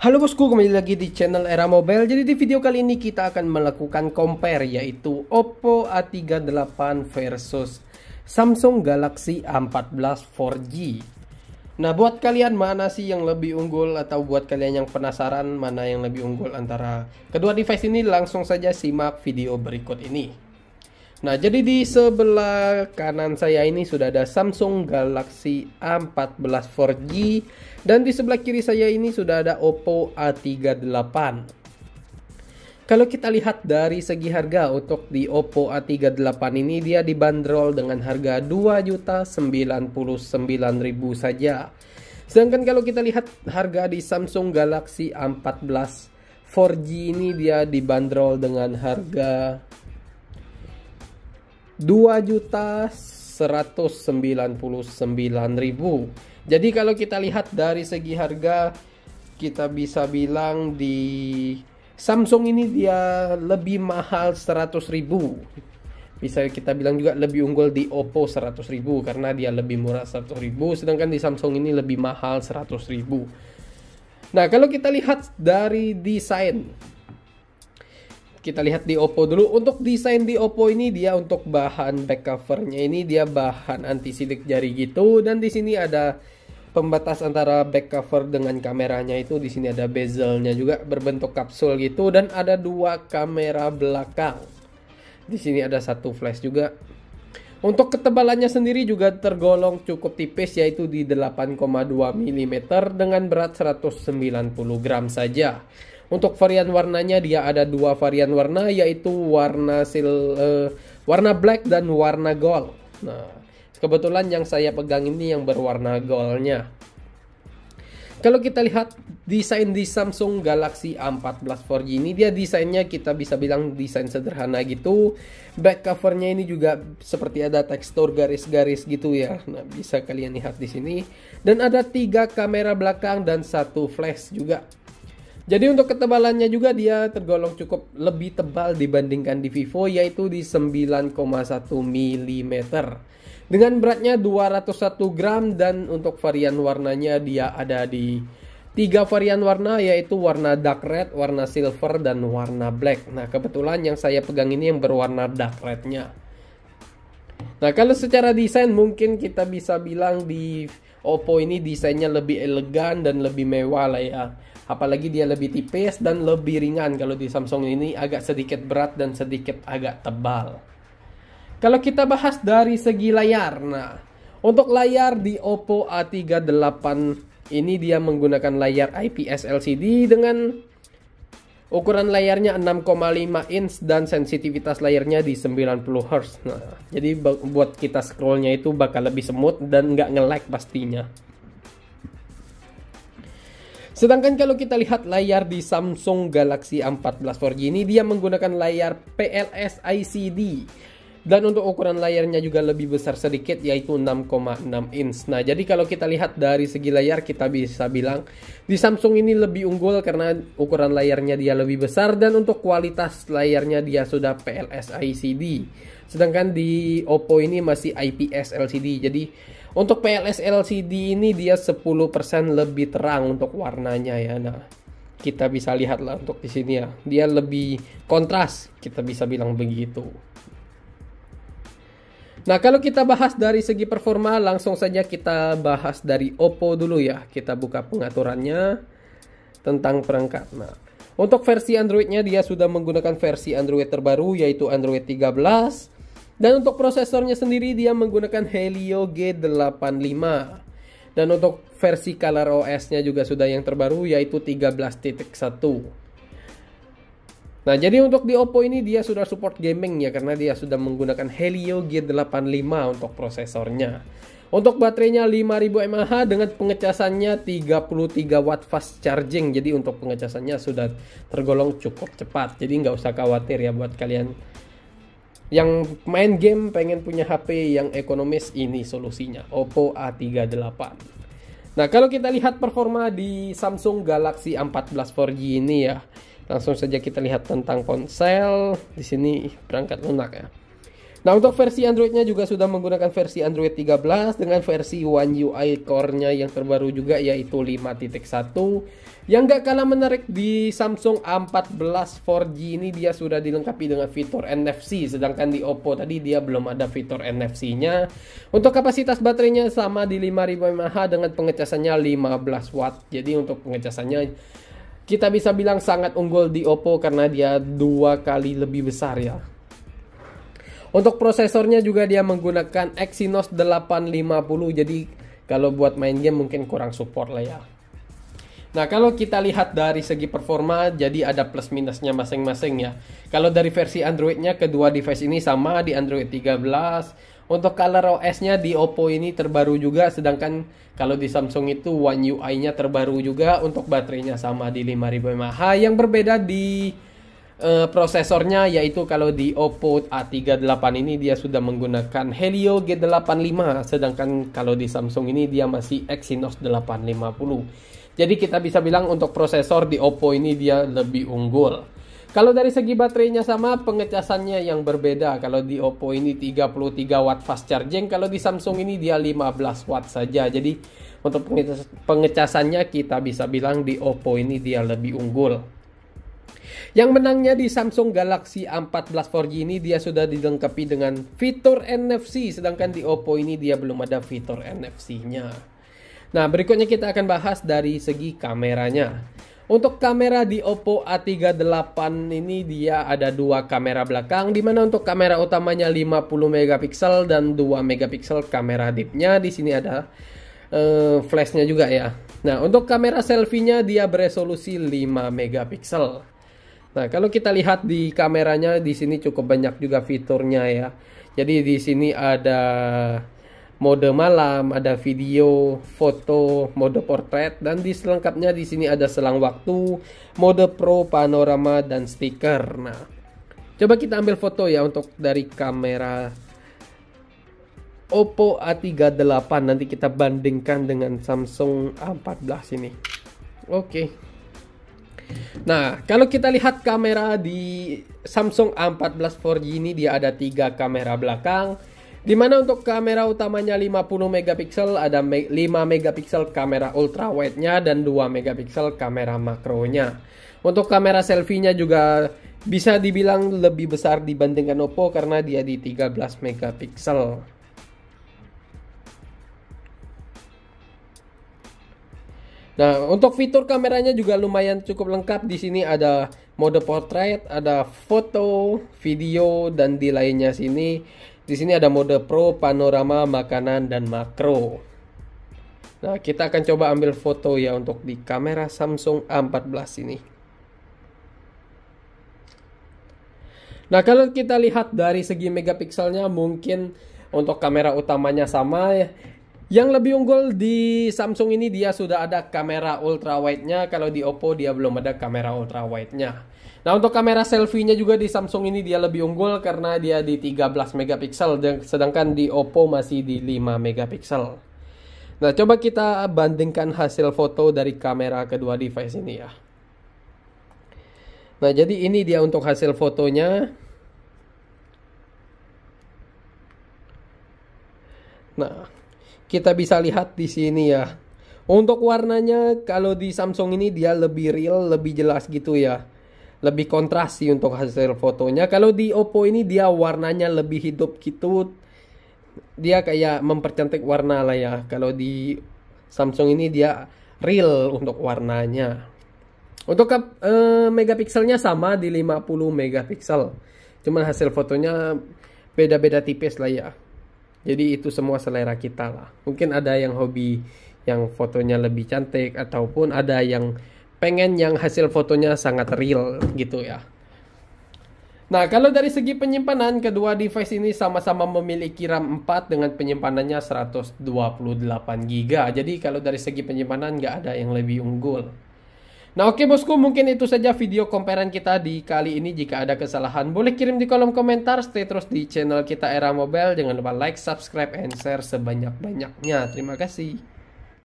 Halo bosku, kembali lagi di channel Era Mobile. Jadi di video kali ini kita akan melakukan compare yaitu Oppo A38 versus Samsung Galaxy A14 4G. Nah, buat kalian mana sih yang lebih unggul atau buat kalian yang penasaran mana yang lebih unggul antara kedua device ini langsung saja simak video berikut ini. Nah, jadi di sebelah kanan saya ini sudah ada Samsung Galaxy A14 4G dan di sebelah kiri saya ini sudah ada Oppo A38. Kalau kita lihat dari segi harga untuk di Oppo A38 ini dia dibanderol dengan harga 2.099.000 saja. Sedangkan kalau kita lihat harga di Samsung Galaxy A14 4G ini dia dibanderol dengan harga 2 juta 199.000. Jadi kalau kita lihat dari segi harga kita bisa bilang di Samsung ini dia lebih mahal 100.000. Bisa kita bilang juga lebih unggul di Oppo 100.000 karena dia lebih murah 100.000 sedangkan di Samsung ini lebih mahal 100.000. Nah, kalau kita lihat dari desain kita lihat di Oppo dulu. Untuk desain di Oppo ini dia untuk bahan back covernya ini dia bahan anti sidik jari gitu dan di sini ada pembatas antara back cover dengan kameranya itu di sini ada bezelnya juga berbentuk kapsul gitu dan ada dua kamera belakang. Di sini ada satu flash juga. Untuk ketebalannya sendiri juga tergolong cukup tipis yaitu di 8,2 mm dengan berat 190 gram saja. Untuk varian warnanya dia ada dua varian warna yaitu warna sil uh, warna black dan warna gold. Nah, kebetulan yang saya pegang ini yang berwarna goldnya. Kalau kita lihat desain di Samsung Galaxy A14 4G ini dia desainnya kita bisa bilang desain sederhana gitu. Back covernya ini juga seperti ada tekstur garis-garis gitu ya. Nah, bisa kalian lihat di sini. Dan ada tiga kamera belakang dan satu flash juga. Jadi untuk ketebalannya juga dia tergolong cukup lebih tebal dibandingkan di Vivo yaitu di 9,1 mm. Dengan beratnya 201 gram dan untuk varian warnanya dia ada di tiga varian warna yaitu warna dark red, warna silver, dan warna black. Nah kebetulan yang saya pegang ini yang berwarna dark rednya. Nah kalau secara desain mungkin kita bisa bilang di Oppo ini desainnya lebih elegan dan lebih mewah lah ya. Apalagi dia lebih tipis dan lebih ringan kalau di Samsung ini agak sedikit berat dan sedikit agak tebal. Kalau kita bahas dari segi layar, nah untuk layar di Oppo A38 ini dia menggunakan layar IPS LCD dengan Ukuran layarnya 6,5 inch dan sensitivitas layarnya di 90 Hz. Nah, jadi buat kita scrollnya itu bakal lebih semut dan nggak nge-lag pastinya. Sedangkan kalau kita lihat layar di Samsung Galaxy A14 4G ini dia menggunakan layar PLS ICD dan untuk ukuran layarnya juga lebih besar sedikit yaitu 6,6 inch. Nah, jadi kalau kita lihat dari segi layar kita bisa bilang di Samsung ini lebih unggul karena ukuran layarnya dia lebih besar dan untuk kualitas layarnya dia sudah PLS LCD, Sedangkan di Oppo ini masih IPS LCD. Jadi untuk PLS LCD ini dia 10% lebih terang untuk warnanya ya. Nah, kita bisa lihat lah untuk di sini ya. Dia lebih kontras, kita bisa bilang begitu. Nah, kalau kita bahas dari segi performa, langsung saja kita bahas dari Oppo dulu ya. Kita buka pengaturannya tentang perangkat. Nah, untuk versi Androidnya dia sudah menggunakan versi Android terbaru yaitu Android 13. Dan untuk prosesornya sendiri dia menggunakan Helio G85. Dan untuk versi color OS-nya juga sudah yang terbaru yaitu 13.1. Nah, jadi untuk di Oppo ini dia sudah support gaming ya karena dia sudah menggunakan Helio G85 untuk prosesornya. Untuk baterainya 5000 mAh dengan pengecasannya 33 watt fast charging. Jadi untuk pengecasannya sudah tergolong cukup cepat. Jadi nggak usah khawatir ya buat kalian yang main game pengen punya HP yang ekonomis ini solusinya Oppo A38. Nah, kalau kita lihat performa di Samsung Galaxy a 14 4G ini ya. Langsung saja kita lihat tentang ponsel. Di sini berangkat lunak ya. Nah untuk versi Androidnya juga sudah menggunakan versi Android 13 dengan versi One UI Core-nya yang terbaru juga yaitu 5.1 Yang gak kalah menarik di Samsung A14 4G ini dia sudah dilengkapi dengan fitur NFC Sedangkan di Oppo tadi dia belum ada fitur NFC-nya Untuk kapasitas baterainya sama di 5000 mAh dengan pengecasannya 15 Watt Jadi untuk pengecasannya kita bisa bilang sangat unggul di Oppo karena dia dua kali lebih besar ya. Untuk prosesornya juga dia menggunakan Exynos 850 jadi kalau buat main game mungkin kurang support lah ya. Nah kalau kita lihat dari segi performa jadi ada plus minusnya masing-masing ya. Kalau dari versi Androidnya kedua device ini sama di Android 13 untuk color OS-nya di Oppo ini terbaru juga, sedangkan kalau di Samsung itu One UI-nya terbaru juga. Untuk baterainya sama di 5000 mAh. Yang berbeda di uh, prosesornya yaitu kalau di Oppo A38 ini dia sudah menggunakan Helio G85, sedangkan kalau di Samsung ini dia masih Exynos 850. Jadi kita bisa bilang untuk prosesor di Oppo ini dia lebih unggul. Kalau dari segi baterainya sama, pengecasannya yang berbeda. Kalau di Oppo ini 33 watt fast charging, kalau di Samsung ini dia 15 watt saja. Jadi untuk pengecasannya kita bisa bilang di Oppo ini dia lebih unggul. Yang menangnya di Samsung Galaxy A14 4G ini dia sudah dilengkapi dengan fitur NFC, sedangkan di Oppo ini dia belum ada fitur NFC-nya. Nah, berikutnya kita akan bahas dari segi kameranya. Untuk kamera di Oppo A38 ini dia ada dua kamera belakang di mana untuk kamera utamanya 50 megapiksel dan 2 megapiksel kamera deepnya di sini ada uh, flashnya juga ya. Nah, untuk kamera selfie-nya dia beresolusi 5 megapiksel. Nah, kalau kita lihat di kameranya di sini cukup banyak juga fiturnya ya. Jadi di sini ada mode malam, ada video, foto, mode portrait, dan di selengkapnya di sini ada selang waktu, mode pro, panorama, dan stiker. Nah, coba kita ambil foto ya untuk dari kamera Oppo A38 nanti kita bandingkan dengan Samsung A14 ini. Oke. Nah, kalau kita lihat kamera di Samsung A14 4G ini dia ada tiga kamera belakang, Dimana untuk kamera utamanya 50 megapiksel ada 5 megapiksel kamera ultra wide-nya dan 2 megapiksel kamera makronya. Untuk kamera selfie-nya juga bisa dibilang lebih besar dibandingkan Oppo karena dia di 13 megapiksel. Nah, untuk fitur kameranya juga lumayan cukup lengkap. Di sini ada mode portrait, ada foto, video, dan di lainnya sini di sini ada mode pro, panorama, makanan, dan makro. Nah, kita akan coba ambil foto ya untuk di kamera Samsung A14 ini. Nah, kalau kita lihat dari segi megapikselnya mungkin untuk kamera utamanya sama ya. Yang lebih unggul di Samsung ini dia sudah ada kamera ultra wide-nya, kalau di Oppo dia belum ada kamera ultra wide-nya. Nah, untuk kamera selfie-nya juga di Samsung ini dia lebih unggul karena dia di 13 megapiksel sedangkan di Oppo masih di 5 megapiksel. Nah, coba kita bandingkan hasil foto dari kamera kedua device ini ya. Nah, jadi ini dia untuk hasil fotonya. Nah, kita bisa lihat di sini ya. Untuk warnanya kalau di Samsung ini dia lebih real, lebih jelas gitu ya. Lebih kontras sih untuk hasil fotonya. Kalau di Oppo ini dia warnanya lebih hidup gitu. Dia kayak mempercantik warna lah ya. Kalau di Samsung ini dia real untuk warnanya. Untuk uh, megapikselnya sama di 50 megapiksel. Cuman hasil fotonya beda-beda tipis lah ya. Jadi itu semua selera kita lah. Mungkin ada yang hobi yang fotonya lebih cantik ataupun ada yang pengen yang hasil fotonya sangat real gitu ya. Nah, kalau dari segi penyimpanan, kedua device ini sama-sama memiliki RAM 4 dengan penyimpanannya 128GB. Jadi, kalau dari segi penyimpanan nggak ada yang lebih unggul. Nah oke bosku mungkin itu saja video komparan kita di kali ini jika ada kesalahan boleh kirim di kolom komentar stay terus di channel kita era mobile jangan lupa like subscribe and share sebanyak-banyaknya terima kasih